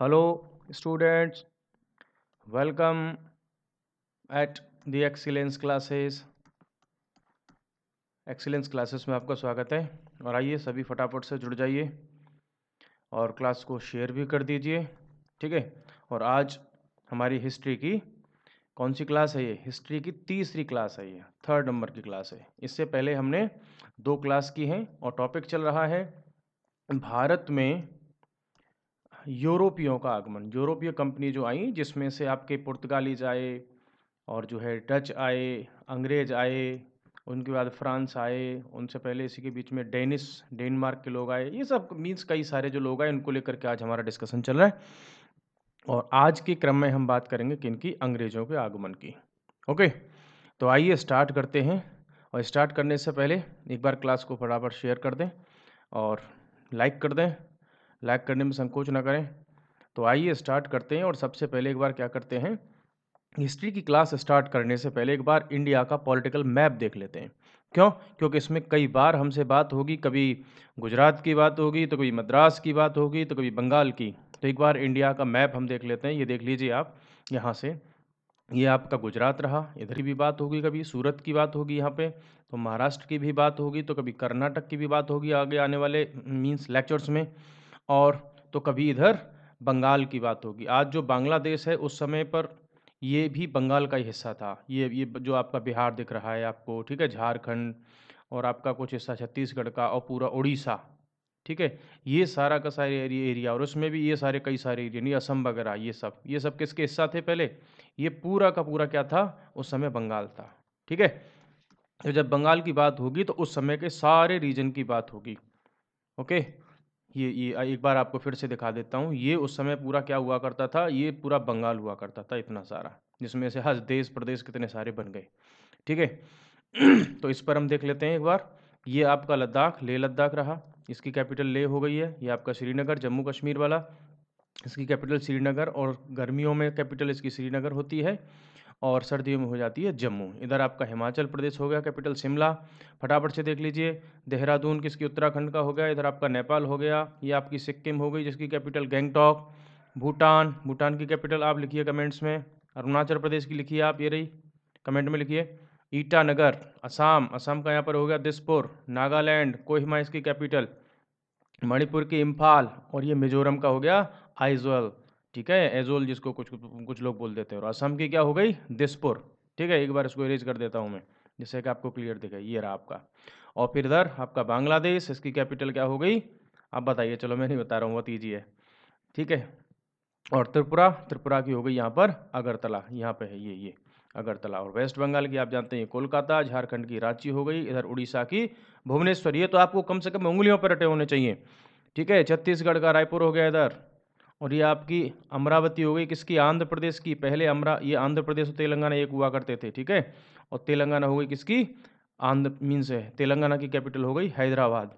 hello students welcome at the excellence classes excellence classes में आपका स्वागत है और आइए सभी फटाफट से जुड़ जाइए और क्लास को शेयर भी कर दीजिए ठीक है और आज हमारी हिस्ट्री की कौन सी क्लास है ये हिस्ट्री की तीसरी क्लास है ये थर्ड नंबर की क्लास है इससे पहले हमने दो क्लास की हैं और टॉपिक चल रहा है भारत में यूरोपियों का आगमन यूरोपीय कंपनी जो आई जिसमें से आपके पुर्तगालीज आए और जो है डच आए अंग्रेज आए उनके बाद फ्रांस आए उनसे पहले इसी के बीच में डेनिस डेनमार्क के लोग आए ये सब मीन्स कई सारे जो लोग आए उनको लेकर के आज हमारा डिस्कशन चल रहा है और आज के क्रम में हम बात करेंगे की अंग्रेज़ों के आगमन की ओके तो आइए स्टार्ट करते हैं और स्टार्ट करने से पहले एक बार क्लास को फटाफट शेयर कर दें और लाइक कर दें लाइक करने में संकोच ना करें तो आइए स्टार्ट करते हैं और सबसे पहले एक बार क्या करते हैं हिस्ट्री की क्लास स्टार्ट करने से पहले एक बार इंडिया का पॉलिटिकल मैप देख लेते हैं क्यों क्योंकि इसमें कई बार हमसे बात होगी कभी गुजरात की बात होगी तो कभी मद्रास की बात होगी तो कभी बंगाल की तो एक बार इंडिया का मैप हम देख लेते हैं ये देख लीजिए आप यहाँ से ये आपका गुजरात रहा इधर की भी बात होगी कभी सूरत की बात होगी यहाँ पे तो महाराष्ट्र की भी बात होगी तो कभी कर्नाटक की भी बात होगी आगे आने वाले मीन्स लेक्चर्स में और तो कभी इधर बंगाल की बात होगी आज जो बांग्लादेश है उस समय पर ये भी बंगाल का ही हिस्सा था ये ये जो आपका बिहार दिख रहा है आपको ठीक है झारखंड और आपका कुछ हिस्सा छत्तीसगढ़ का और पूरा उड़ीसा ठीक है ये सारा का सारे एरिया और उसमें भी ये सारे कई सारे एरिया नहीं असम वगैरह ये सब ये सब किसके हिस्सा थे पहले ये पूरा का पूरा क्या था उस समय बंगाल था ठीक है तो जब बंगाल की बात होगी तो उस समय के सारे रीजन की बात होगी ओके ये ये एक बार आपको फिर से दिखा देता हूँ ये उस समय पूरा क्या हुआ करता था ये पूरा बंगाल हुआ करता था इतना सारा जिसमें से हर देश प्रदेश कितने सारे बन गए ठीक है तो इस पर हम देख लेते हैं एक बार ये आपका लद्दाख लेह लद्दाख रहा इसकी कैपिटल लेह हो गई है ये आपका श्रीनगर जम्मू कश्मीर वाला इसकी कैपिटल श्रीनगर और गर्मियों में कैपिटल इसकी श्रीनगर होती है और सर्दियों में हो जाती है जम्मू इधर आपका हिमाचल प्रदेश हो गया कैपिटल शिमला फटाफट से देख लीजिए देहरादून किसकी उत्तराखंड का हो गया इधर आपका नेपाल हो गया ये आपकी सिक्किम हो गई जिसकी कैपिटल गैंगटॉक भूटान भूटान की कैपिटल आप लिखिए कमेंट्स में अरुणाचल प्रदेश की लिखिए आप ये रही कमेंट में लिखिए ईटानगर असम असम का यहाँ पर हो गया दिसपुर नागालैंड कोहिमा इसकी कैपिटल मणिपुर की इम्फाल और ये मिजोरम का हो गया आइजोल ठीक है एजोल जिसको कुछ कुछ लोग बोल देते हैं और असम की क्या हो गई दिसपुर ठीक है एक बार इसको इरेज कर देता हूँ मैं जिससे कि आपको क्लियर दिखे ये रहा आपका और फिर इधर आपका बांग्लादेश इसकी कैपिटल क्या हो गई आप बताइए चलो मैं नहीं बता रहा हूँ बहुत ईजी है ठीक है और त्रिपुरा त्रिपुरा की हो गई यहाँ पर अगरतला यहाँ पे है ये ये अगरतला और वेस्ट बंगाल की आप जानते हैं कोलकाता झारखंड की रांची हो गई इधर उड़ीसा की भुवनेश्वर ये तो आपको कम से कम उंगलियों पर रटे होने चाहिए ठीक है छत्तीसगढ़ का रायपुर हो गया इधर और ये आपकी अमरावती हो गई किसकी आंध्र प्रदेश की पहले अमरा ये आंध्र प्रदेश और तेलंगाना एक हुआ करते थे ठीक है और तेलंगाना हो गई किसकी आंध्र मीन्स है तेलंगाना की कैपिटल हो गई हैदराबाद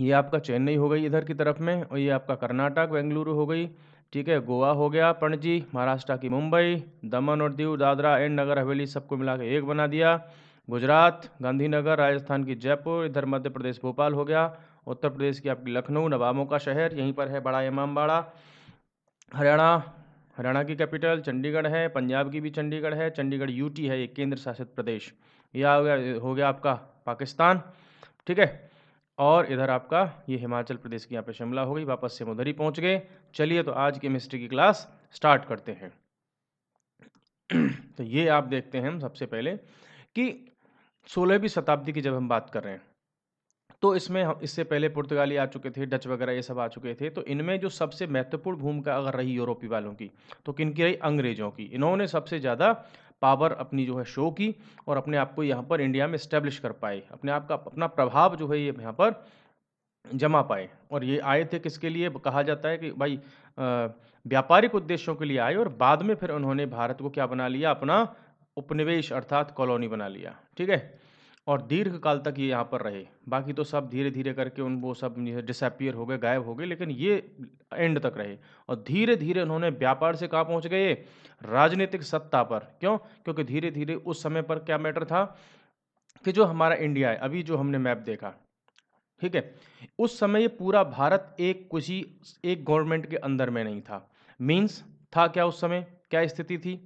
ये आपका चेन्नई हो गई इधर की तरफ में और ये आपका कर्नाटक बेंगलुरु हो गई ठीक है गोवा हो गया पणजी महाराष्ट्र की मुंबई दमन और दीव दादरा एंड नगर हवेली सबको मिला के एक बना दिया गुजरात गांधीनगर राजस्थान की जयपुर इधर मध्य प्रदेश भोपाल हो गया उत्तर प्रदेश की आपकी लखनऊ नवाबों का शहर यहीं पर है बड़ा इमामबाड़ा हरियाणा हरियाणा की कैपिटल चंडीगढ़ है पंजाब की भी चंडीगढ़ है चंडीगढ़ यूटी है ये केंद्र शासित प्रदेश यह हो गया हो गया आपका पाकिस्तान ठीक है और इधर आपका ये हिमाचल प्रदेश की यहाँ पे शिमला हो गई वापस से उधर ही पहुँच गए चलिए तो आज की मिस्ट्री की क्लास स्टार्ट करते हैं तो ये आप देखते हैं हम सबसे पहले कि सोलहवीं शताब्दी की जब हम बात कर रहे हैं तो इसमें इससे पहले पुर्तगाली आ चुके थे डच वगैरह ये सब आ चुके थे तो इनमें जो सबसे महत्वपूर्ण भूमिका अगर रही यूरोपी वालों की तो किन की रही अंग्रेज़ों की इन्होंने सबसे ज़्यादा पावर अपनी जो है शो की और अपने आप को यहाँ पर इंडिया में इस्टेब्लिश कर पाए अपने आप का अपना प्रभाव जो है ये यहाँ पर जमा पाए और ये आए थे किसके लिए कहा जाता है कि भाई व्यापारिक उद्देश्यों के लिए आए और बाद में फिर उन्होंने भारत को क्या बना लिया अपना उपनिवेश अर्थात कॉलोनी बना लिया ठीक है और दीर्घ काल तक ये यहाँ पर रहे बाकी तो सब धीरे धीरे करके उन वो सब डिसअपियर हो गए गायब हो गए लेकिन ये एंड तक रहे और धीरे धीरे उन्होंने व्यापार से कहाँ पहुँच गए राजनीतिक सत्ता पर क्यों क्योंकि धीरे धीरे उस समय पर क्या मैटर था कि जो हमारा इंडिया है अभी जो हमने मैप देखा ठीक है उस समय ये पूरा भारत एक किसी एक गवर्नमेंट के अंदर में नहीं था मीन्स था क्या उस समय क्या स्थिति थी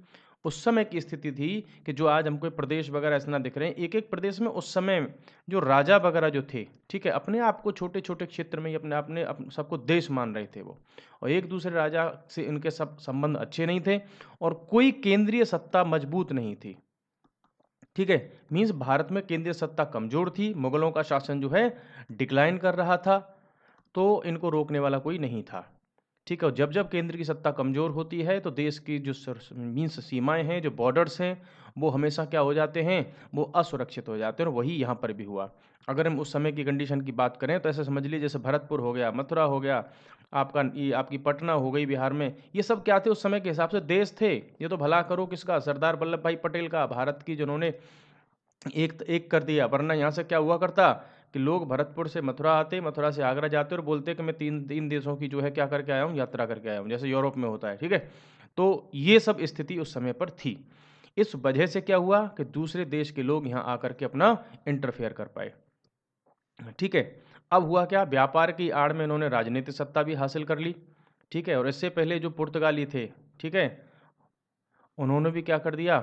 उस समय की स्थिति थी कि जो आज हमको प्रदेश वगैरह ऐसा ना दिख रहे हैं एक एक प्रदेश में उस समय जो राजा वगैरह जो थे ठीक है अपने आप को छोटे छोटे क्षेत्र में ही अपने अपने सबको देश मान रहे थे वो और एक दूसरे राजा से इनके सब संबंध अच्छे नहीं थे और कोई केंद्रीय सत्ता मजबूत नहीं थी ठीक है मीन्स भारत में केंद्रीय सत्ता कमजोर थी मुगलों का शासन जो है डिक्लाइन कर रहा था तो इनको रोकने वाला कोई नहीं था ठीक है जब जब केंद्र की सत्ता कमज़ोर होती है तो देश की जो मीन्स सीमाएं हैं जो बॉर्डर्स हैं वो हमेशा क्या हो जाते हैं वो असुरक्षित हो जाते हैं और वही यहाँ पर भी हुआ अगर हम उस समय की कंडीशन की बात करें तो ऐसे समझ लीजिए जैसे भरतपुर हो गया मथुरा हो गया आपका ये आपकी पटना हो गई बिहार में ये सब क्या थे उस समय के हिसाब से देश थे ये तो भला करो किसका सरदार वल्लभ भाई पटेल का भारत की जिन्होंने एक एक कर दिया वरना यहाँ से क्या हुआ करता कि लोग भरतपुर से मथुरा आते मथुरा से आगरा जाते और बोलते कि मैं तीन तीन देशों की जो है क्या करके आया हूँ यात्रा करके आया हूँ जैसे यूरोप में होता है ठीक है तो ये सब स्थिति उस समय पर थी इस वजह से क्या हुआ कि दूसरे देश के लोग यहाँ आकर के अपना इंटरफेयर कर पाए ठीक है अब हुआ क्या व्यापार की आड़ में इन्होंने राजनीतिक सत्ता भी हासिल कर ली ठीक है और इससे पहले जो पुर्तगाली थे ठीक है उन्होंने भी क्या कर दिया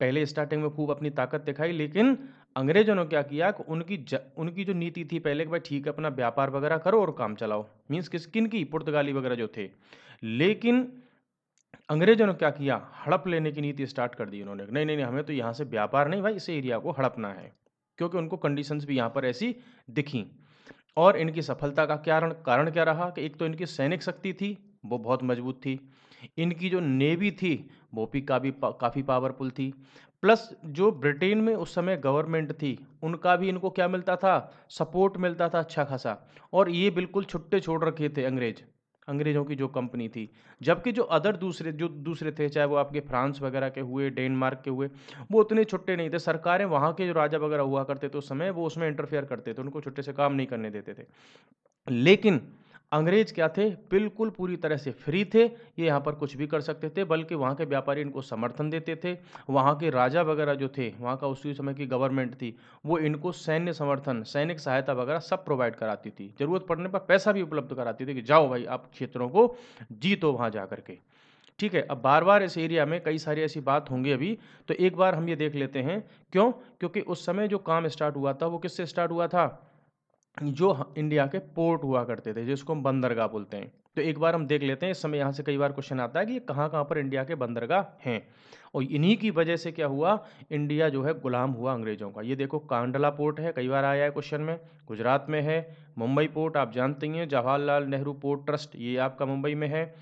पहले स्टार्टिंग में खूब अपनी ताकत दिखाई लेकिन अंग्रेजों ने क्या किया कि उनकी ज, उनकी जो नीति थी पहले कि भाई ठीक है अपना व्यापार वगैरह करो और काम चलाओ मीन्स किस किन की पुर्तगाली वगैरह जो थे लेकिन अंग्रेजों ने क्या किया हड़प लेने की नीति स्टार्ट कर दी उन्होंने नहीं नहीं नहीं हमें तो यहाँ से व्यापार नहीं भाई इस एरिया को हड़पना है क्योंकि उनको कंडीशंस भी यहाँ पर ऐसी दिखी और इनकी सफलता का क्या कारण क्या रहा कि एक तो इनकी सैनिक शक्ति थी वो बहुत मजबूत थी इनकी जो नेवी थी वो भी काफ़ी काफ़ी पावरफुल थी प्लस जो ब्रिटेन में उस समय गवर्नमेंट थी उनका भी इनको क्या मिलता था सपोर्ट मिलता था अच्छा खासा और ये बिल्कुल छुट्टे छोड़ रखे थे अंग्रेज अंग्रेज़ों की जो कंपनी थी जबकि जो अदर दूसरे जो दूसरे थे चाहे वो आपके फ्रांस वगैरह के हुए डेनमार्क के हुए वो उतने छुट्टे नहीं थे सरकारें वहाँ के जो राजा वगैरह हुआ करते थे उस समय वो उसमें इंटरफेयर करते थे उनको छुट्टे से काम नहीं करने देते थे लेकिन अंग्रेज क्या थे बिल्कुल पूरी तरह से फ्री थे ये यहाँ पर कुछ भी कर सकते थे बल्कि वहाँ के व्यापारी इनको समर्थन देते थे वहाँ के राजा वगैरह जो थे वहाँ का उसी समय की गवर्नमेंट थी वो इनको सैन्य समर्थन सैनिक सहायता वगैरह सब प्रोवाइड कराती थी ज़रूरत पड़ने पर पैसा भी उपलब्ध कराती थी कि जाओ भाई आप क्षेत्रों को जीतो वहाँ जा करके ठीक है अब बार बार इस एरिया में कई सारी ऐसी बात होंगी अभी तो एक बार हम ये देख लेते हैं क्यों क्योंकि उस समय जो काम स्टार्ट हुआ था वो किससे स्टार्ट हुआ था जो इंडिया के पोर्ट हुआ करते थे जिसको हम बंदरगाह बोलते हैं तो एक बार हम देख लेते हैं इस समय यहाँ से कई बार क्वेश्चन आता है कि कहाँ कहाँ पर इंडिया के बंदरगाह हैं और इन्हीं की वजह से क्या हुआ इंडिया जो है गुलाम हुआ अंग्रेज़ों का ये देखो कांडला पोर्ट है कई बार आया है क्वेश्चन में गुजरात में है मुंबई पोर्ट आप जानते ही हैं जवाहरलाल नेहरू पोर्ट ट्रस्ट ये आपका मुंबई में है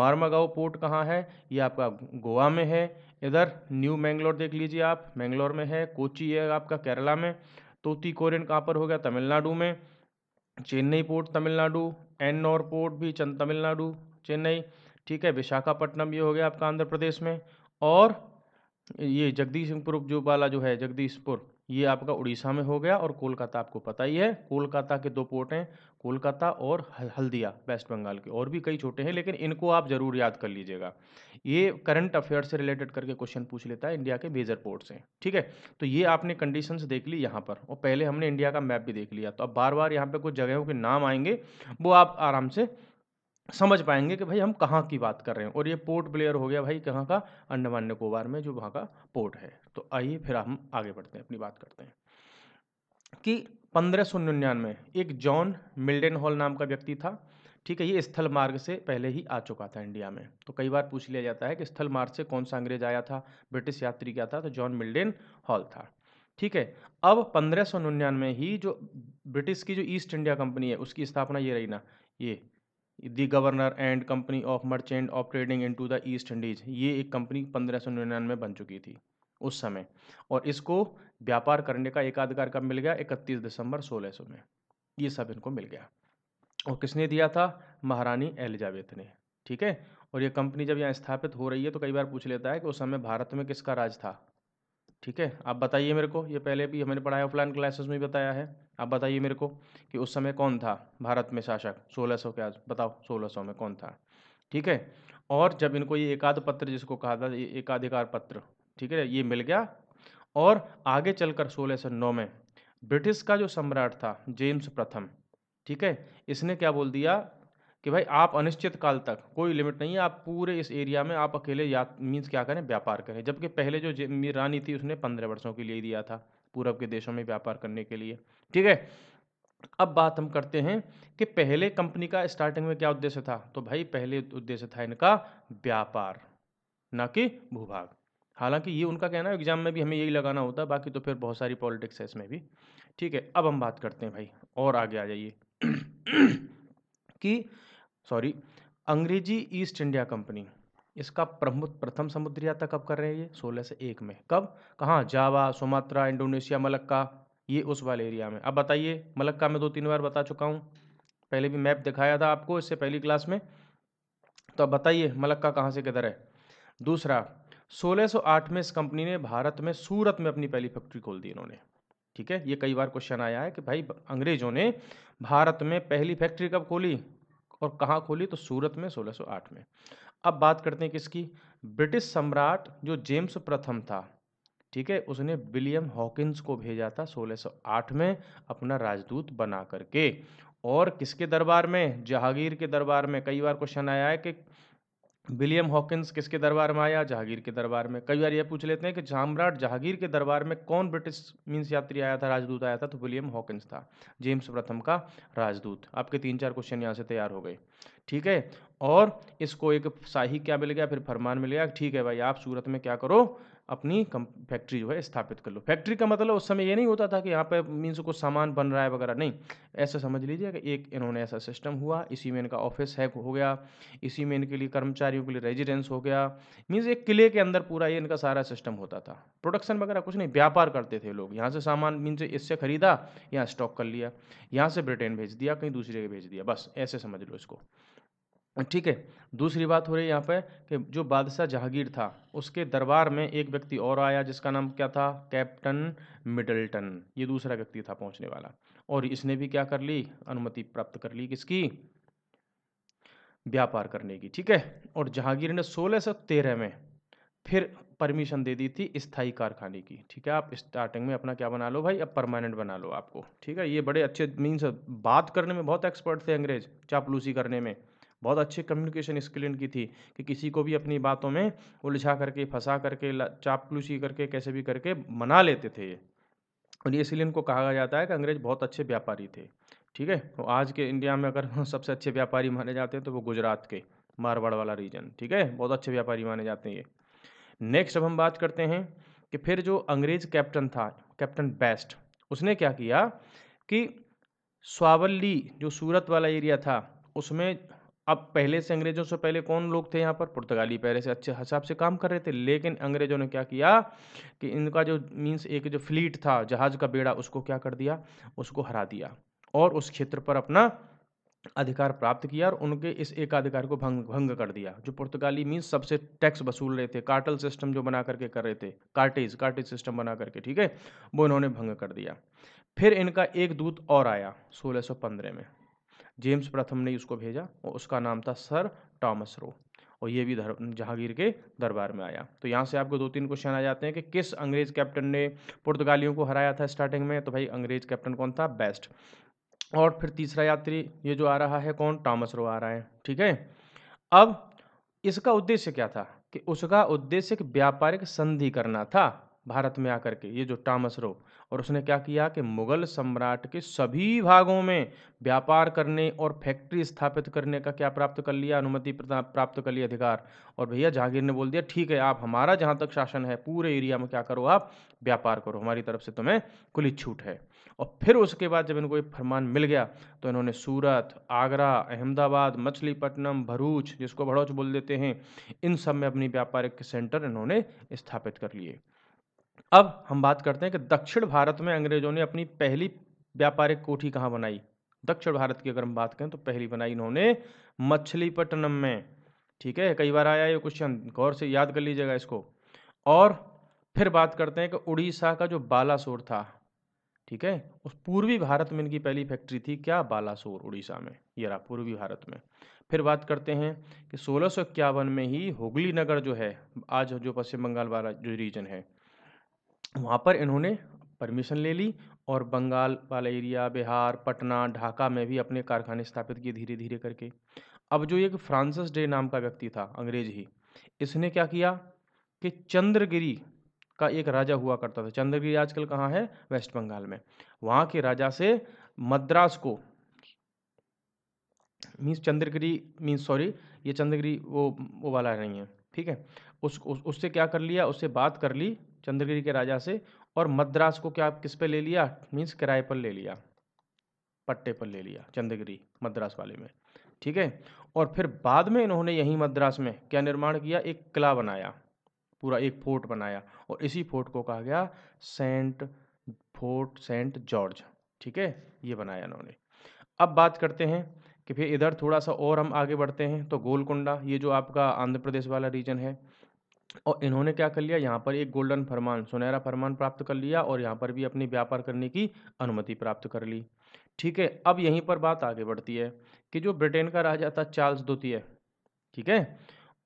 मार्मागाव पोर्ट कहाँ है ये आपका गोवा में है इधर न्यू मैंगलोर देख लीजिए आप मैंगलोर में है कोची है आपका केरला में कहाँ पर हो गया तमिलनाडु में चेन्नई पोर्ट तमिलनाडु एन्नौर पोर्ट भी चंद तमिलनाडु चेन्नई ठीक है विशाखापट्टनम ये हो गया आपका आंध्र प्रदेश में और ये जगदीशपुर जो वाला जो है जगदीशपुर ये आपका उड़ीसा में हो गया और कोलकाता आपको पता ही है कोलकाता के दो पोर्ट हैं कोलकाता और हल्दिया वेस्ट बंगाल के और भी कई छोटे हैं लेकिन इनको आप ज़रूर याद कर लीजिएगा ये करंट अफेयर से रिलेटेड करके क्वेश्चन पूछ लेता है इंडिया के मेजर पोर्ट से ठीक है तो ये आपने कंडीशंस देख ली यहाँ पर और पहले हमने इंडिया का मैप भी देख लिया तो अब बार बार यहाँ पर कुछ जगहों के नाम आएंगे वो आप आराम से समझ पाएंगे कि भाई हम कहाँ की बात कर रहे हैं और ये पोर्ट ब्लेयर हो गया भाई कहाँ का अंडमान निकोबार में जो वहाँ का पोर्ट है तो आइए फिर हम आगे बढ़ते हैं अपनी बात करते हैं कि पंद्रह सौ निन्यानवे एक जॉन मिल्डन हॉल नाम का व्यक्ति था ठीक है ये स्थल मार्ग से पहले ही आ चुका था इंडिया में तो कई बार पूछ लिया जाता है कि स्थल मार्ग से कौन सा अंग्रेज आया था ब्रिटिश यात्री क्या था तो जॉन मिल्डन हॉल था ठीक है अब पंद्रह सौ निन्यानवे ही जो ब्रिटिश की जो ईस्ट इंडिया कंपनी है उसकी स्थापना ये रही ना ये the governor and company of merchant of trading into the East Indies ये एक कंपनी पंद्रह सौ निन्यानवे बन चुकी थी उस समय और इसको व्यापार करने का एकाधिकार कब मिल गया इकतीस दिसंबर सोलह सौ में ये सब इनको मिल गया और किसने दिया था महारानी एलिजाबेथ ने ठीक है और ये कंपनी जब यहाँ स्थापित हो रही है तो कई बार पूछ लेता है कि उस समय भारत में किसका राज था ठीक है आप बताइए मेरे को ये पहले भी हमने पढ़ाया ऑफलाइन क्लासेस में बताया है आप बताइए मेरे को कि उस समय कौन था भारत में शासक 1600 के आज बताओ 1600 में कौन था ठीक है और जब इनको ये एकाध पत्र जिसको कहा था ये एकाधिकार पत्र ठीक है ये मिल गया और आगे चलकर 1609 में ब्रिटिश का जो सम्राट था जेम्स प्रथम ठीक है इसने क्या बोल दिया कि भाई आप अनिश्चित काल तक कोई लिमिट नहीं है आप पूरे इस एरिया में आप अकेले या मीन्स क्या करें व्यापार करें जबकि पहले जो रानी थी उसने पंद्रह वर्षों के लिए दिया था पूरब के देशों में व्यापार करने के लिए ठीक है अब बात हम करते हैं कि पहले कंपनी का स्टार्टिंग में क्या उद्देश्य था तो भाई पहले उद्देश्य था इनका व्यापार ना कि भूभाग हालांकि ये उनका कहना है एग्जाम में भी हमें यही लगाना होता है बाकी तो फिर बहुत सारी पॉलिटिक्स है इसमें भी ठीक है अब हम बात करते हैं भाई और आगे आ जाइए कि सॉरी अंग्रेजी ईस्ट इंडिया कंपनी इसका प्रमुख प्रथम समुद्री यात्रा कब कर रहे हैं ये सोलह से एक में कब कहाँ जावा सुमात्रा इंडोनेशिया मलक्का ये उस वाले एरिया में अब बताइए मलक्का में दो तीन बार बता चुका हूँ पहले भी मैप दिखाया था आपको इससे पहली क्लास में तो अब बताइए मलक्का कहाँ से किधर है दूसरा 1608 में इस कंपनी ने भारत में सूरत में अपनी पहली फैक्ट्री खोल दी इन्होंने ठीक है ये कई बार क्वेश्चन आया है कि भाई अंग्रेजों ने भारत में पहली फैक्ट्री कब खोली और कहाँ खोली तो सूरत में 1608 में अब बात करते हैं किसकी ब्रिटिश सम्राट जो जेम्स प्रथम था ठीक है उसने विलियम हॉकिंस को भेजा था 1608 में अपना राजदूत बना करके और किसके दरबार में जहांगीर के दरबार में कई बार क्वेश्चन आया है कि विलियम हॉकिंस किसके दरबार में आया जहांगीर के दरबार में कई बार यह पूछ लेते हैं कि जामराट जहांगीर के दरबार में कौन ब्रिटिश मीन्स यात्री आया था राजदूत आया था तो विलियम हॉकिंस था जेम्स प्रथम का राजदूत आपके तीन चार क्वेश्चन यहाँ से तैयार हो गए ठीक है और इसको एक शाही क्या मिल गया फिर फरमान मिल गया ठीक है भाई आप सूरत में क्या करो अपनी फैक्ट्री जो है स्थापित कर लो फैक्ट्री का मतलब उस समय ये नहीं होता था कि यहाँ पर मीन्स कुछ सामान बन रहा है वगैरह नहीं ऐसा समझ लीजिए कि एक इन्होंने ऐसा सिस्टम हुआ इसी में इनका ऑफिस हैक हो गया इसी में इनके लिए कर्मचारियों के लिए रेजिडेंस हो गया मीन्स एक किले के अंदर पूरा ये इनका सारा सिस्टम होता था प्रोडक्शन वगैरह कुछ नहीं व्यापार करते थे लोग यहाँ से सामान मीन्स इससे ख़रीदा यहाँ स्टॉक कर लिया यहाँ से ब्रिटेन भेज दिया कहीं दूसरी जगह भेज दिया बस ऐसे समझ लो इसको ठीक है दूसरी बात हो रही है यहाँ पर कि जो बादशाह जहांगीर था उसके दरबार में एक व्यक्ति और आया जिसका नाम क्या था कैप्टन मिडल्टन ये दूसरा व्यक्ति था पहुँचने वाला और इसने भी क्या कर ली अनुमति प्राप्त कर ली किसकी व्यापार करने की ठीक है और जहांगीर ने सोलह सौ तेरह में फिर परमिशन दे दी थी स्थाई कारखाने की ठीक है आप स्टार्टिंग में अपना क्या बना लो भाई अब परमानेंट बना लो आपको ठीक है ये बड़े अच्छे मीन्स बात करने में बहुत एक्सपर्ट थे अंग्रेज चापलूसी करने में बहुत अच्छे कम्युनिकेशन स्किल इनकी थी कि किसी को भी अपनी बातों में उलझा करके फंसा करके चापलूसी करके कैसे भी करके मना लेते थे ये और ये इसलिए इनको कहा जाता है कि अंग्रेज बहुत अच्छे व्यापारी थे ठीक है तो आज के इंडिया में अगर सबसे अच्छे व्यापारी माने जाते हैं तो वो गुजरात के मारवाड़ वाला रीजन ठीक है बहुत अच्छे व्यापारी माने जाते हैं ये नेक्स्ट अब हम बात करते हैं कि फिर जो अंग्रेज कैप्टन था कैप्टन बेस्ट उसने क्या किया कि स्वावली जो सूरत वाला एरिया था उसमें अब पहले से अंग्रेजों से पहले कौन लोग थे यहाँ पर पुर्तगाली पहले से अच्छे हिसाब से काम कर रहे थे लेकिन अंग्रेजों ने क्या किया कि इनका जो मीन्स एक जो फ्लीट था जहाज का बेड़ा उसको क्या कर दिया उसको हरा दिया और उस क्षेत्र पर अपना अधिकार प्राप्त किया और उनके इस एकाधिकार को भंग भंग कर दिया जो पुर्तगाली मीन्स सबसे टैक्स वसूल रहे थे कार्टल सिस्टम जो बना करके कर रहे थे कार्टेज कार्टेज सिस्टम बना करके ठीक है वो इन्होंने भंग कर दिया फिर इनका एक दूत और आया 1615 में जेम्स प्रथम ने उसको भेजा और उसका नाम था सर टॉमस रो और ये भी जहांगीर के दरबार में आया तो यहाँ से आपको दो तीन क्वेश्चन आ जाते हैं कि किस अंग्रेज़ कैप्टन ने पुर्तगालियों को हराया था स्टार्टिंग में तो भाई अंग्रेज़ कैप्टन कौन था बेस्ट और फिर तीसरा यात्री ये जो आ रहा है कौन टॉमस रो आ रहा है ठीक है अब इसका उद्देश्य क्या था कि उसका उद्देश्य व्यापारिक संधि करना था भारत में आकर के ये जो टॉमस रो और उसने क्या किया कि मुगल सम्राट के सभी भागों में व्यापार करने और फैक्ट्री स्थापित करने का क्या प्राप्त कर लिया अनुमति प्राप्त कर लिया अधिकार और भैया जहांगीर ने बोल दिया ठीक है आप हमारा जहाँ तक शासन है पूरे एरिया में क्या करो आप व्यापार करो हमारी तरफ से तुम्हें खुली छूट है और फिर उसके बाद जब इनको एक फरमान मिल गया तो इन्होंने सूरत आगरा अहमदाबाद मछलीपट्टनम भरूच जिसको भड़ोच बोल देते हैं इन सब में अपनी व्यापारिक सेंटर इन्होंने स्थापित कर लिए अब हम बात करते हैं कि दक्षिण भारत में अंग्रेज़ों ने अपनी पहली व्यापारिक कोठी कहाँ बनाई दक्षिण भारत की अगर हम बात करें तो पहली बनाई इन्होंने मछलीपट्टनम में ठीक है कई बार आया ये क्वेश्चन गौर से याद कर लीजिएगा इसको और फिर बात करते हैं कि उड़ीसा का जो बालासोर था ठीक है उस पूर्वी भारत में इनकी पहली फैक्ट्री थी क्या बालासोर उड़ीसा में ये रहा पूर्वी भारत में फिर बात करते हैं कि सोलह में ही हुगली नगर जो है आज जो पश्चिम बंगाल वाला जो रीजन है वहाँ पर इन्होंने परमिशन ले ली और बंगाल वाला एरिया बिहार पटना ढाका में भी अपने कारखाने स्थापित किए धीरे धीरे करके अब जो एक फ्रांसिस डे नाम का व्यक्ति था अंग्रेज ही इसने क्या किया कि चंद्रगिरी का एक राजा हुआ करता था चंद्रगिरी आजकल कहाँ है वेस्ट बंगाल में वहाँ के राजा से मद्रास को मीन्स चंद्रगिरी मीन्स सॉरी ये चंद्रगिरी वो वो वाला नहीं है ठीक है उस, उस उससे क्या कर लिया उससे बात कर ली चंद्रगिरी के राजा से और मद्रास को क्या किस पे ले लिया मीन्स किराए पर ले लिया पट्टे पर ले लिया चंद्रगिरी मद्रास वाले में ठीक है और फिर बाद में इन्होंने यहीं मद्रास में क्या निर्माण किया एक किला बनाया पूरा एक फोर्ट बनाया और इसी फोर्ट को कहा गया सेंट फोर्ट सेंट जॉर्ज ठीक है ये बनाया इन्होंने अब बात करते हैं कि फिर इधर थोड़ा सा और हम आगे बढ़ते हैं तो गोलकुंडा ये जो आपका आंध्र प्रदेश वाला रीजन है और इन्होंने क्या कर लिया यहाँ पर एक गोल्डन फरमान सुनहरा फरमान प्राप्त कर लिया और यहाँ पर भी अपनी व्यापार करने की अनुमति प्राप्त कर ली ठीक है अब यहीं पर बात आगे बढ़ती है कि जो ब्रिटेन का राजा था चार्ल्स द्वितीय ठीक है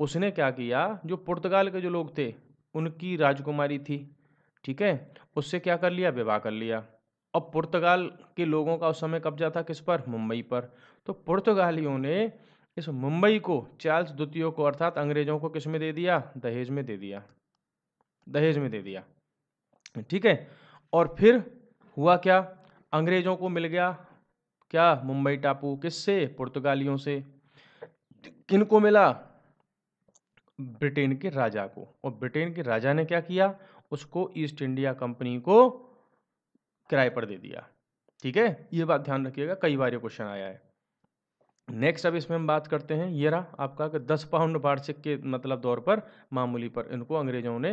उसने क्या किया जो पुर्तगाल के जो लोग थे उनकी राजकुमारी थी ठीक है उससे क्या कर लिया विवाह कर लिया अब पुर्तगाल के लोगों का उस समय कब्जा था किस पर मुंबई पर तो पुर्तगालियों ने इस मुंबई को चार्ल्स द्वितीय को अर्थात अंग्रेजों को किस में दे दिया दहेज में दे दिया दहेज में दे दिया ठीक है और फिर हुआ क्या अंग्रेजों को मिल गया क्या मुंबई टापू किससे पुर्तगालियों से किनको मिला ब्रिटेन के राजा को और ब्रिटेन के राजा ने क्या किया उसको ईस्ट इंडिया कंपनी को किराए पर दे दिया ठीक है ये बात ध्यान रखिएगा कई बार ये क्वेश्चन आया है नेक्स्ट अब इसमें हम बात करते हैं ये रहा आपका कि दस पाउंड वार्षिक के मतलब दौर पर मामूली पर इनको अंग्रेजों ने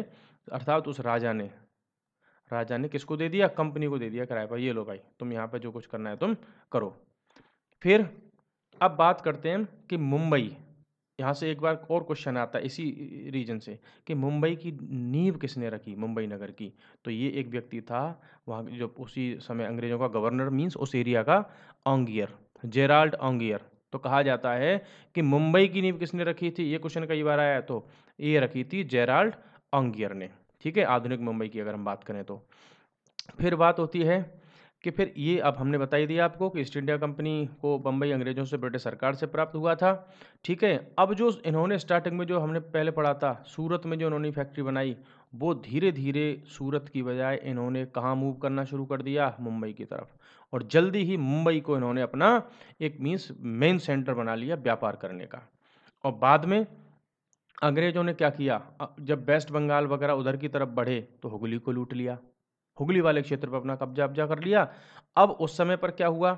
अर्थात उस राजा ने राजा ने किसको दे दिया कंपनी को दे दिया किराए पर ये लो भाई तुम यहाँ पर जो कुछ करना है तुम करो फिर अब बात करते हैं कि मुंबई यहाँ से एक बार और क्वेश्चन आता है इसी रीजन से कि मुंबई की नींव किसने रखी मुंबई नगर की तो ये एक व्यक्ति था वहाँ जो उसी समय अंग्रेज़ों का गवर्नर मीन्स उस एरिया का ऑंगियर जेराल्ड ऑंगियर तो कहा जाता है कि मुंबई की नींव किसने रखी थी ये क्वेश्चन कई बार आया तो ये रखी थी जेराल्ड अंगियर ने ठीक है आधुनिक मुंबई की अगर हम बात करें तो फिर बात होती है कि फिर ये अब हमने बताई दिया आपको कि ईस्ट इंडिया कंपनी को बम्बई अंग्रेजों से ब्रिटिश सरकार से प्राप्त हुआ था ठीक है अब जो इन्होंने स्टार्टिंग में जो हमने पहले पढ़ा था सूरत में जो इन्होंने फैक्ट्री बनाई वो धीरे धीरे सूरत की बजाय इन्होंने कहाँ मूव करना शुरू कर दिया मुंबई की तरफ और जल्दी ही मुंबई को इन्होंने अपना एक मीन्स मेन सेंटर बना लिया व्यापार करने का और बाद में अंग्रेज़ों ने क्या किया जब वेस्ट बंगाल वगैरह उधर की तरफ बढ़े तो हुगली को लूट लिया हुगली वाले क्षेत्र पर अपना कब्जा कब्जा कर लिया अब उस समय पर क्या हुआ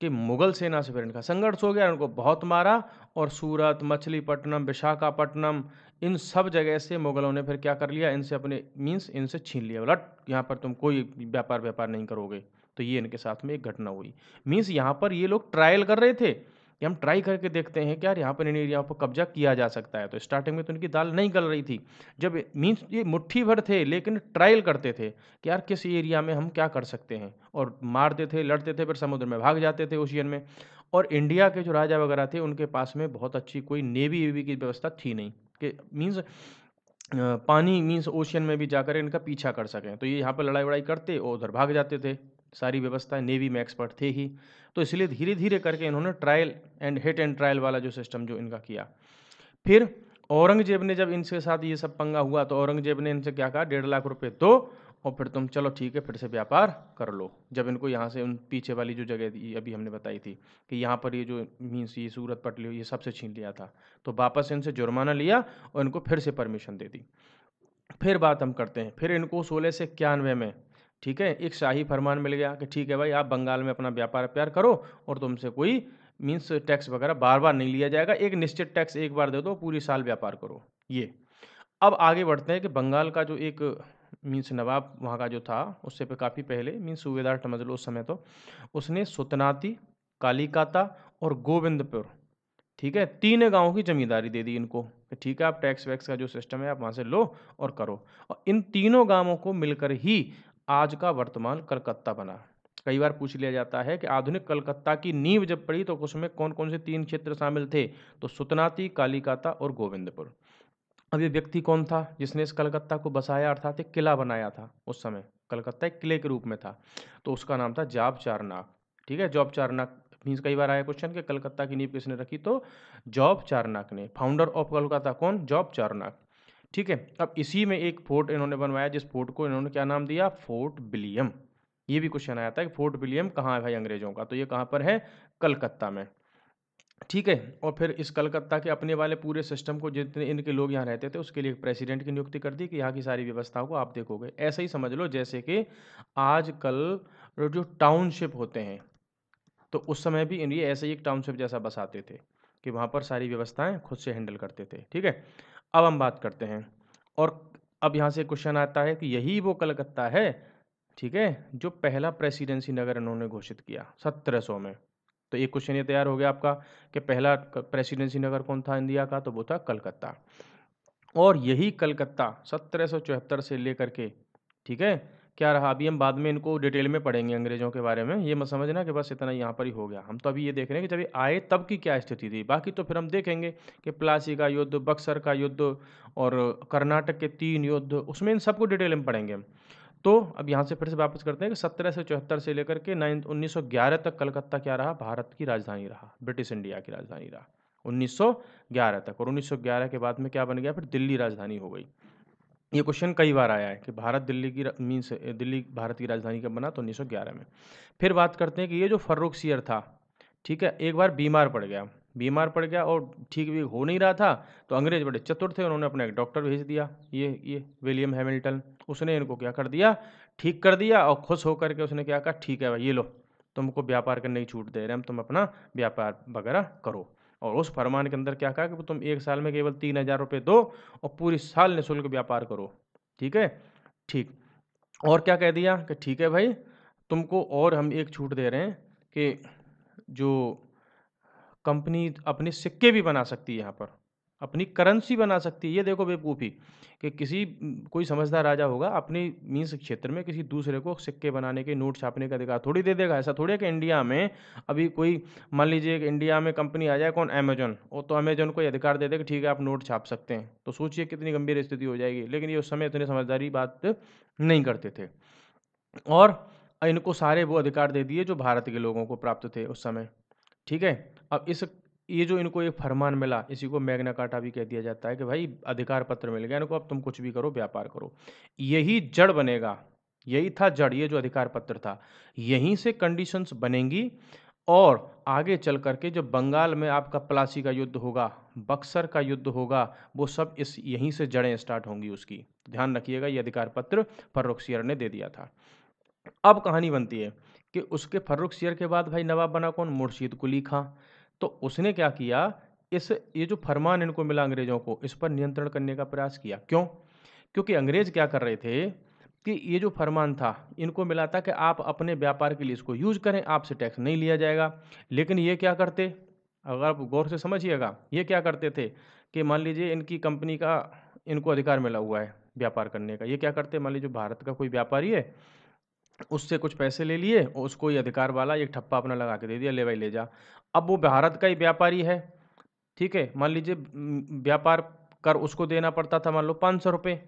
कि मुगल सेना से फिर इनका संघर्ष हो गया उनको बहुत मारा और सूरत मछलीपट्टनम विशाखापट्टनम इन सब जगह से मुगलों ने फिर क्या कर लिया इनसे अपने मीन्स इनसे छीन लिया बोला यहाँ पर तुम कोई व्यापार व्यापार नहीं करोगे तो ये इनके साथ में एक घटना हुई मीन्स यहाँ पर ये लोग ट्रायल कर रहे थे कि हम ट्राई करके देखते हैं कि यार यहाँ पर इन एरिया पर कब्जा किया जा सकता है तो स्टार्टिंग में तो इनकी दाल नहीं गल रही थी जब मीन्स ये मुट्ठी भर थे लेकिन ट्रायल करते थे कि यार किस एरिया में हम क्या कर सकते हैं और मारते थे लड़ते थे फिर समुद्र में भाग जाते थे ओशियन में और इंडिया के जो राजा वगैरह थे उनके पास में बहुत अच्छी कोई नेवी वेवी की व्यवस्था थी नहीं कि मीन्स पानी मीन्स ओशियन में भी जाकर इनका पीछा कर सकें तो ये यहाँ पर लड़ाई वड़ाई करते और उधर भाग जाते थे सारी व्यवस्था नेवी में एक्सपर्ट थे ही तो इसलिए धीरे धीरे करके इन्होंने trial and hit and trial वाला जो सिस्टम जो इनका किया फिर औरंगजेब ने जब इनके साथ ये सब पंगा हुआ तो औरंगजेब ने इनसे क्या कहा डेढ़ लाख रुपये दो और फिर तुम चलो ठीक है फिर से व्यापार कर लो जब इनको यहाँ से उन पीछे वाली जो जगह थी अभी हमने बताई थी कि यहाँ पर ये जो मीन्स ये सूरत पटली ये सबसे छीन लिया था तो वापस इनसे जुर्माना लिया और इनको फिर से परमिशन दे दी फिर बात हम करते हैं फिर इनको सोलह से इक्यानवे में ठीक है एक शाही फरमान मिल गया कि ठीक है भाई आप बंगाल में अपना व्यापार प्यार करो और तुमसे कोई मीन्स टैक्स वगैरह बार बार नहीं लिया जाएगा एक निश्चित टैक्स एक बार दे दो पूरी साल व्यापार करो ये अब आगे बढ़ते हैं कि बंगाल का जो एक मीन्स नवाब वहाँ का जो था उससे पे काफ़ी पहले मीन्स सूबेदार समझ लो उस समय तो उसने सुतनाती कालीकाता और गोविंदपुर ठीक है तीन गांवों की जमींदारी दे दी इनको ठीक है आप टैक्स वैक्स का जो सिस्टम है आप वहाँ से लो और करो और इन तीनों गांवों को मिलकर ही आज का वर्तमान कलकत्ता बना कई बार पूछ लिया जाता है कि आधुनिक कलकत्ता की नींव जब पड़ी तो उसमें कौन कौन से तीन क्षेत्र शामिल थे तो सुतनाती कालिकाता और गोविंदपुर अब ये व्यक्ति कौन था जिसने इस कलकत्ता को बसाया अर्थात एक किला बनाया था उस समय कलकत्ता एक किले के रूप में था तो उसका नाम था जाब चारनाक ठीक है जॉब चारनाक मीन्स कई बार आया क्वेश्चन कि कलकत्ता की नींव किसने रखी तो जॉब चारनाक ने फाउंडर ऑफ कलकत्ता कौन जॉब चारनाक ठीक है अब इसी में एक फोर्ट इन्होंने बनवाया जिस फोर्ट को इन्होंने क्या नाम दिया फोर्ट विलियम ये भी क्वेश्चन आया था कि फोर्ट विलियम कहाँ है भाई अंग्रेजों का तो ये कहाँ पर है कलकत्ता में ठीक है और फिर इस कलकत्ता के अपने वाले पूरे सिस्टम को जितने इनके लोग यहाँ रहते थे उसके लिए प्रेसिडेंट की नियुक्ति कर दी कि यहाँ की सारी व्यवस्थाओं को आप देखोगे ऐसा ही समझ लो जैसे कि आजकल जो टाउनशिप होते हैं तो उस समय भी इन ऐसे ही एक टाउनशिप जैसा बसाते थे कि वहाँ पर सारी व्यवस्थाएं खुद से हैंडल करते थे ठीक है अब हम बात करते हैं और अब यहाँ से क्वेश्चन आता है कि यही वो कलकत्ता है ठीक है जो पहला प्रेसिडेंसी नगर इन्होंने घोषित किया सत्रह सौ में तो एक क्वेश्चन ये तैयार हो गया आपका कि पहला प्रेसिडेंसी नगर कौन था इंडिया का तो वो था कलकत्ता और यही कलकत्ता सत्रह से लेकर के ठीक है क्या रहा अभी हम बाद में इनको डिटेल में पढ़ेंगे अंग्रेज़ों के बारे में ये मत समझना कि बस इतना यहाँ पर ही हो गया हम तो अभी ये देख रहे हैं कि जब आए तब की क्या स्थिति थी बाकी तो फिर हम देखेंगे कि प्लासी का युद्ध बक्सर का युद्ध और कर्नाटक के तीन युद्ध उसमें इन सबको डिटेल में पढ़ेंगे हम तो अब यहाँ से फिर से वापस करते हैं कि सत्रह सौ चौहत्तर से लेकर के नाइन उन्नीस सौ ग्यारह तक कलकत्ता क्या रहा भारत की राजधानी रहा ब्रिटिश इंडिया की राजधानी रहा उन्नीस सौ ग्यारह तक और उन्नीस सौ ग्यारह के बाद में क्या बन गया फिर दिल्ली राजधानी हो गई ये क्वेश्चन कई बार आया है कि भारत दिल्ली की मीन्स दिल्ली भारत की राजधानी कब बना तो उन्नीस में फिर बात करते हैं कि ये जो फर्रुख सियर था ठीक है एक बार बीमार पड़ गया बीमार पड़ गया और ठीक भी हो नहीं रहा था तो अंग्रेज बड़े चतुर थे उन्होंने अपना एक डॉक्टर भेज दिया ये ये विलियम हैमिल्टन उसने इनको क्या कर दिया ठीक कर दिया और खुश होकर के उसने क्या कहा ठीक है भाई ये लो तुमको व्यापार करने की छूट दे रहे हम तुम अपना व्यापार वगैरह करो और उस फरमान के अंदर क्या कहा कि तुम एक साल में केवल तीन हज़ार रुपये दो और पूरी साल निःशुल्क व्यापार करो ठीक है ठीक और क्या कह दिया कि ठीक है भाई तुमको और हम एक छूट दे रहे हैं कि जो कंपनी अपने सिक्के भी बना सकती है यहाँ पर अपनी करेंसी बना सकती है ये देखो बेवकूफ़ी कि किसी कोई समझदार राजा होगा अपनी मीन्स क्षेत्र में किसी दूसरे को सिक्के बनाने के नोट छापने का अधिकार थोड़ी दे देगा ऐसा थोड़ी है कि इंडिया में अभी कोई मान लीजिए कि इंडिया में कंपनी आ जाए कौन अमेजोन और तो अमेजोन को अधिकार दे दे कि ठीक है आप नोट छाप सकते हैं तो सोचिए कितनी गंभीर स्थिति हो जाएगी लेकिन ये उस समय इतनी समझदारी बात नहीं करते थे और इनको सारे वो अधिकार दे दिए जो भारत के लोगों को प्राप्त थे उस समय ठीक है अब इस ये जो इनको एक फरमान मिला इसी को मैग्ना काटा भी कह दिया जाता है कि भाई अधिकार पत्र मिल गया इनको अब तुम कुछ भी करो व्यापार करो यही जड़ बनेगा यही था जड़ ये जो अधिकार पत्र था यहीं से कंडीशंस बनेंगी और आगे चल करके जब बंगाल में आपका पलासी का युद्ध होगा बक्सर का युद्ध होगा वो सब इस यहीं से जड़ें स्टार्ट होंगी उसकी ध्यान रखिएगा ये अधिकार पत्र फर्रुख सियर ने दे दिया था अब कहानी बनती है कि उसके फर्रुख सियर के बाद भाई नवाब बना कौन मुर्शीद कुली खां तो उसने क्या किया इस ये जो फरमान इनको मिला अंग्रेज़ों को इस पर नियंत्रण करने का प्रयास किया क्यों क्योंकि अंग्रेज़ क्या कर रहे थे कि ये जो फरमान था इनको मिला था कि आप अपने व्यापार के लिए इसको यूज़ करें आपसे टैक्स नहीं लिया जाएगा लेकिन ये क्या करते अगर आप गौर से समझिएगा ये क्या करते थे कि मान लीजिए इनकी कंपनी का इनको अधिकार मिला हुआ है व्यापार करने का ये क्या करते मान लीजिए भारत का कोई व्यापारी है उससे कुछ पैसे ले लिए उसको ये अधिकार वाला एक ठप्पा अपना लगा के दे दिया ले भाई ले जा अब वो भारत का ही व्यापारी है ठीक है मान लीजिए व्यापार कर उसको देना पड़ता था मान लो पाँच सौ रुपये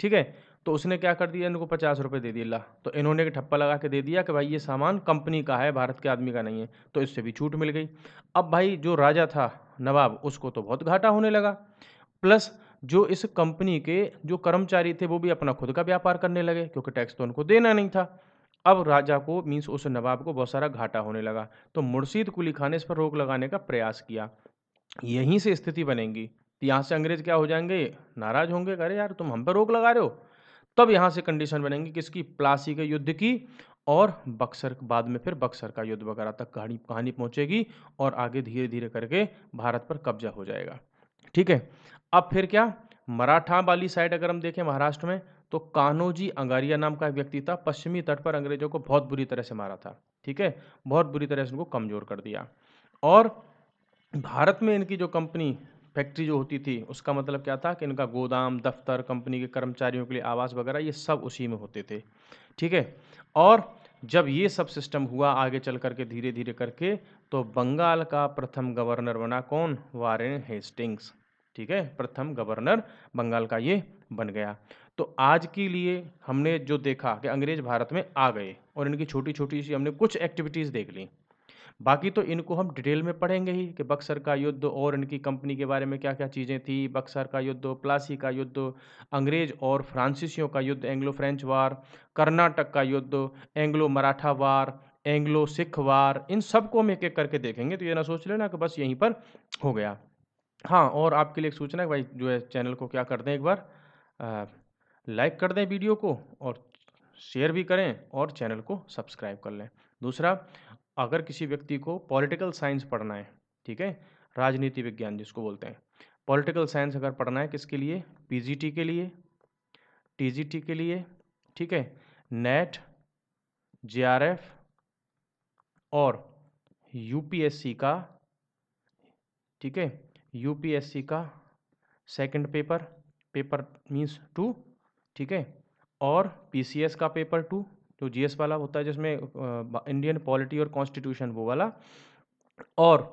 ठीक है तो उसने क्या कर दिया इनको पचास रुपये दे दिया तो इन्होंने ठप्पा लगा के दे दिया कि भाई ये सामान कंपनी का है भारत के आदमी का नहीं है तो इससे भी छूट मिल गई अब भाई जो राजा था नवाब उसको तो बहुत घाटा होने लगा प्लस जो इस कंपनी के जो कर्मचारी थे वो भी अपना खुद का व्यापार करने लगे क्योंकि टैक्स तो उनको देना नहीं था अब राजा को मीन्स उस नवाब को बहुत सारा घाटा होने लगा तो मुर्शीद कुली खान ने इस पर रोक लगाने का प्रयास किया यहीं से स्थिति बनेंगी तो यहाँ से अंग्रेज क्या हो जाएंगे नाराज होंगे अरे यार तुम हम पर रोक लगा रहे हो तब यहाँ से कंडीशन बनेंगी किसकी प्लासी के युद्ध की और बक्सर बाद में फिर बक्सर का युद्ध वगैरह तक कहानी कहानी पहुँचेगी और आगे धीरे धीरे करके भारत पर कब्जा हो जाएगा ठीक है अब फिर क्या मराठा वाली साइड अगर हम देखें महाराष्ट्र में तो कानोजी अंगारिया नाम का व्यक्ति था पश्चिमी तट पर अंग्रेजों को बहुत बुरी तरह से मारा था ठीक है बहुत बुरी तरह से उनको कमज़ोर कर दिया और भारत में इनकी जो कंपनी फैक्ट्री जो होती थी उसका मतलब क्या था कि इनका गोदाम दफ्तर कंपनी के कर्मचारियों के लिए आवास वगैरह ये सब उसी में होते थे ठीक है और जब ये सब सिस्टम हुआ आगे चल करके धीरे धीरे करके तो बंगाल का प्रथम गवर्नर बना कौन वारेन हेस्टिंग्स ठीक है प्रथम गवर्नर बंगाल का ये बन गया तो आज के लिए हमने जो देखा कि अंग्रेज भारत में आ गए और इनकी छोटी छोटी सी हमने कुछ एक्टिविटीज़ देख ली बाकी तो इनको हम डिटेल में पढ़ेंगे ही कि बक्सर का युद्ध और इनकी कंपनी के बारे में क्या क्या चीज़ें थी बक्सर का युद्ध प्लासी का युद्ध अंग्रेज और फ्रांसीसियों का युद्ध एंग्लो फ्रेंच वार कर्नाटक का युद्ध Anglo Maratha war Anglo Sikh war इन सबको हम एक एक करके देखेंगे तो ये ना सोच लेना कि बस यहीं पर हो गया हाँ और आपके लिए एक सूचना है भाई जो है चैनल को क्या कर दें एक बार लाइक कर दें वीडियो को और शेयर भी करें और चैनल को सब्सक्राइब कर लें दूसरा अगर किसी व्यक्ति को पॉलिटिकल साइंस पढ़ना है ठीक है राजनीति विज्ञान जिसको बोलते हैं पॉलिटिकल साइंस अगर पढ़ना है किसके लिए पीजीटी के लिए टीजीटी के लिए ठीक है नेट जेआरएफ और यूपीएससी का ठीक है यू पी एस सी का second paper paper means two ठीक है और पी सी एस का पेपर टू जो जी एस वाला होता है जिसमें इंडियन पॉलिटी और कॉन्स्टिट्यूशन वो वाला और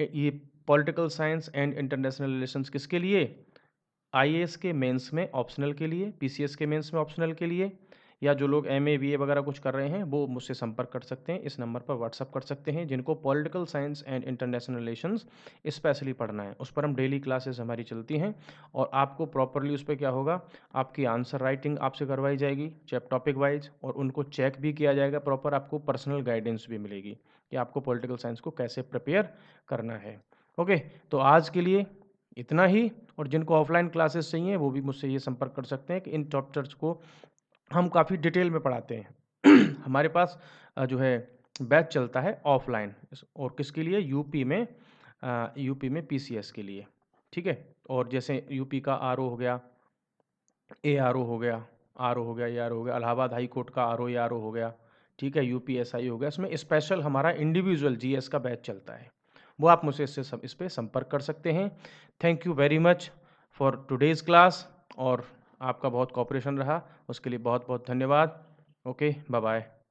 ये political science and international relations किसके लिए आई के मेंस में ऑप्शनल के लिए पी के मेंस में ऑप्शनल के लिए या जो लोग एम ए बी ए वगैरह कुछ कर रहे हैं वो मुझसे संपर्क कर सकते हैं इस नंबर पर व्हाट्सअप कर सकते हैं जिनको political science and international relation specially पढ़ना है उस पर हम डेली क्लासेस हमारी चलती हैं और आपको प्रॉपरली उस पर क्या होगा आपकी आंसर राइटिंग आपसे करवाई जाएगी चैप टॉपिक वाइज और उनको चेक भी किया जाएगा प्रॉपर आपको पर्सनल गाइडेंस भी मिलेगी कि आपको पॉलिटिकल साइंस को कैसे प्रिपेयर करना है ओके तो आज के लिए इतना ही और जिनको ऑफलाइन क्लासेस चाहिए वो भी मुझसे ये संपर्क कर सकते हैं कि इन चैप्टर्स को हम काफ़ी डिटेल में पढ़ाते हैं हमारे पास जो है बैच चलता है ऑफलाइन और किसके लिए यूपी में यूपी में पीसीएस के लिए ठीक है और जैसे यूपी का आर हो गया ए आर हो गया आर हो गया ए आर हो गया इलाहाबाद हाई कोर्ट का आर ओ आर हो गया ठीक है यू पी एस आई हो गया इसमें स्पेशल हमारा इंडिविजुअल जी एस का बैच चलता है वो आप मुझसे इससे इस पर संपर्क कर सकते हैं thank you very much for today's class और आपका बहुत कॉपरेशन रहा उसके लिए बहुत बहुत धन्यवाद ओके बाय